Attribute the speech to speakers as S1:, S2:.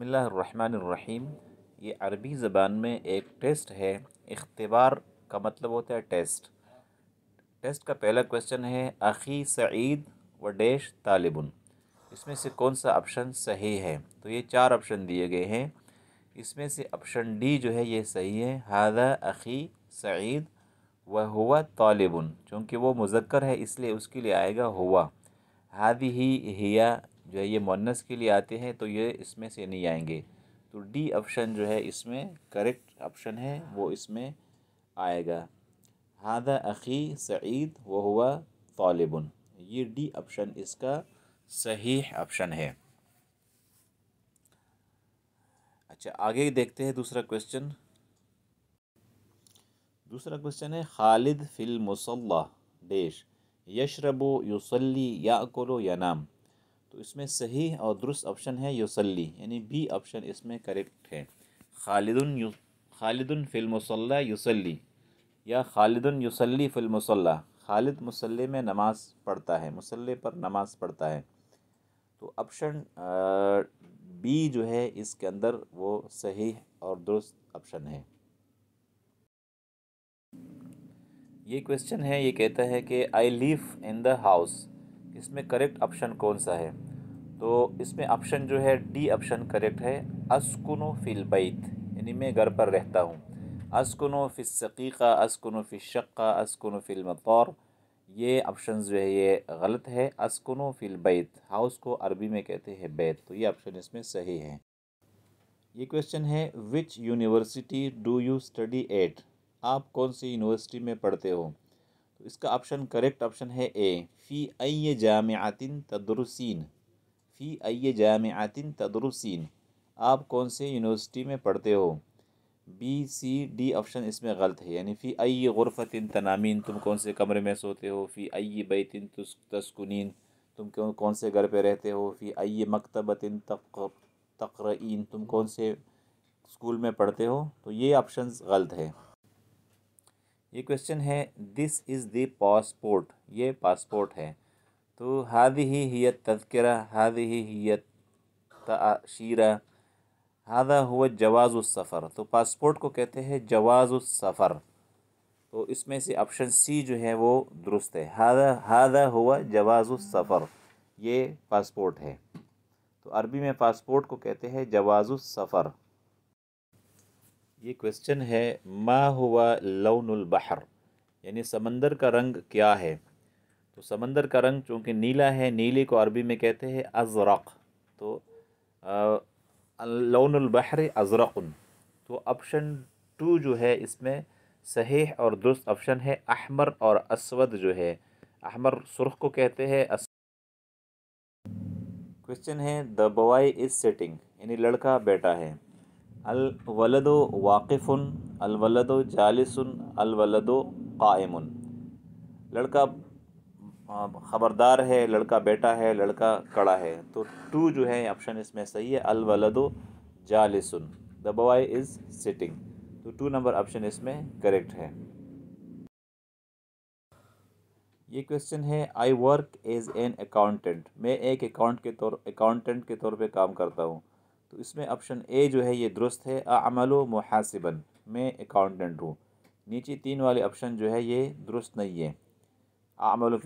S1: बसमीम ये अरबी ज़बान में एक टेस्ट है इख्तबार का मतलब होता है टेस्ट टेस्ट का पहला क्वेश्चन है अखी सईद व डेश तालिबन इसमें से कौन सा ऑप्शन सही है तो ये चार ऑप्शन दिए गए हैं इसमें से ऑप्शन डी जो है ये सही है हादा अखी सईद व हुआ तालिबन चूँकि वो मुजक्र है इसलिए उसके लिए आएगा हुआ हादी ही हिया जो है ये मोनस के लिए आते हैं तो ये इसमें से नहीं आएंगे तो डी ऑप्शन जो है इसमें करेक्ट ऑप्शन है वो इसमें आएगा हादा अखी सईद व हुआ तालिबन ये डी ऑप्शन इसका सही ऑप्शन है अच्छा आगे देखते हैं दूसरा क्वेश्चन दूसरा क्वेश्चन है खालिद फिल मुसल्ला डेश यशरबो युसल्ली या नाम तो इसमें सही और दुरुस्त ऑप्शन है युसली यानी बी ऑप्शन इसमें करेक्ट है खालिद यू खालिदन फिल्मसल्ला यूसली या खालिद यूसली फिल्मसल्ला खालिद मसल में नमाज पढ़ता है मसल पर नमाज पढ़ता है तो ऑप्शन बी जो है इसके अंदर वो सही और दुरुस्त ऑप्शन है ये क्वेश्चन है ये कहता है कि I live in the house इसमें करेक्ट ऑप्शन कौन सा है तो इसमें ऑप्शन जो है डी ऑप्शन करेक्ट है अस्कुनो फिल बैत यानी मैं घर पर रहता हूँ अस्कुन फिस सकीक़ा अस्कुनो फिस शक्का अस्कुनो फिल मतौर ये ऑप्शन जो है ये गलत है अस्कुनो फिल बैत हाउस को अरबी में कहते हैं बैत तो ये ऑप्शन इसमें सही है ये क्वेश्चन है which university do you study at आप कौन सी यूनिवर्सिटी में पढ़ते हो तो इसका ऑप्शन करेक्ट ऑप्शन है ए फ़ी अय जामियातिन तदरुसिन फ़ी जाम जामतिन तदरुसिन आप कौन से यूनिवर्सिटी में पढ़ते हो बी सी डी ऑप्शन इसमें गलत है यानी फ़ी अय गुरफ़तिन तनामीन तुम कौन से कमरे में सोते हो फ़ी अय बैतिन तस्कुनिन तुम कौन कौन से घर पे रहते हो फ़ी अय मकतबतिन तकरीन तुम कौन से स्कूल में पढ़ते हो तो ये ऑप्शन गलत है ये क्वेश्चन है दिस इज़ द पासपोर्ट ये पासपोर्ट है तो हाद ही हियत तस्करा हाद ही हियत तशीरा हादा हुआ सफ़र तो पासपोर्ट को कहते हैं सफ़र तो इसमें से ऑप्शन सी जो है वो दुरुस्त है हादा हादा हुआ सफ़र ये पासपोर्ट है तो अरबी में पासपोर्ट को कहते हैं सफ़र ये क्वेश्चन है मा हुआ लौनुलबहर यानी समंदर का रंग क्या है तो समंदर का रंग चूँकि नीला है नीले को अरबी में कहते हैं अजरक तो लौनबहर अजरकन तो ऑप्शन टू जो है इसमें सही और दुरुस्त ऑप्शन है अहमर और असवद जो है अहमर सुरख को कहते हैं क्वेश्चन है द बॉय इज़ सेटिंग यानी लड़का बेटा है अल वलदो वाकिफ़ुन अल वलदो जालिसन अल वलदो कायमुन लड़का ख़बरदार है लड़का बेटा है लड़का कड़ा है तो टू जो है ऑप्शन इसमें सही है अल वलदो जालिसन द बॉय इज़ सिटिंग तो टू नंबर ऑप्शन इसमें करेक्ट है ये क्वेश्चन है I work as an accountant मैं एक अकाउंट के तौर अकाउंटेंट के तौर पे काम करता हूँ तो इसमें ऑप्शन ए जो है ये दुरुस्त है अमलो मुहासिबन मैं अकाउंटेंट हूँ नीचे तीन वाले ऑप्शन जो है ये दुरुस्त नहीं है आमल